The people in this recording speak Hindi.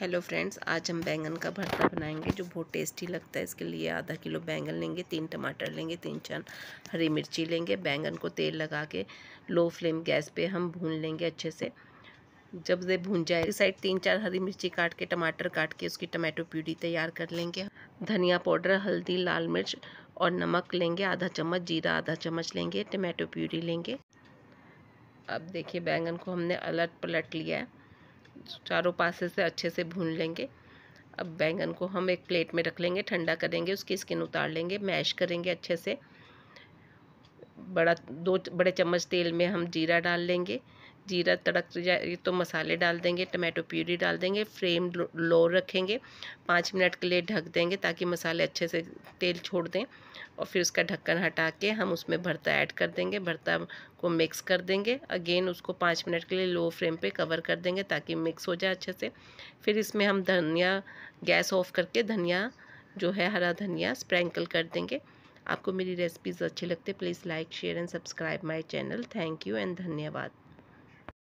हेलो फ्रेंड्स आज हम बैंगन का भरता बनाएंगे जो बहुत टेस्टी लगता है इसके लिए आधा किलो बैंगन लेंगे तीन टमाटर लेंगे तीन चार हरी मिर्ची लेंगे बैंगन को तेल लगा के लो फ्लेम गैस पे हम भून लेंगे अच्छे से जब ये भून जाए इस साइड तीन चार हरी मिर्ची काट के टमाटर काट के उसकी टमाटो प्यूरी तैयार कर लेंगे धनिया पाउडर हल्दी लाल मिर्च और नमक लेंगे आधा चम्मच जीरा आधा चम्मच लेंगे टमाटो प्यूरी लेंगे अब देखिए बैंगन को हमने अलट पलट लिया है चारों पासे से अच्छे से भून लेंगे अब बैंगन को हम एक प्लेट में रख लेंगे ठंडा करेंगे उसकी स्किन उतार लेंगे मैश करेंगे अच्छे से बड़ा दो बड़े चम्मच तेल में हम जीरा डाल लेंगे जीरा तड़क जाए तो मसाले डाल देंगे टमाटो प्यूरी डाल देंगे फ्लेम लो रखेंगे पाँच मिनट के लिए ढक देंगे ताकि मसाले अच्छे से तेल छोड़ दें और फिर उसका ढक्कन हटा के हम उसमें भरता ऐड कर देंगे भरता को मिक्स कर देंगे अगेन उसको पाँच मिनट के लिए लो फ्लेम पे कवर कर देंगे ताकि मिक्स हो जाए अच्छे से फिर इसमें हम धनिया गैस ऑफ करके धनिया जो है हरा धनिया स्प्रैंकल कर देंगे आपको मेरी रेसिपीज़ अच्छी लगती है please like share and subscribe my channel thank you and धन्यवाद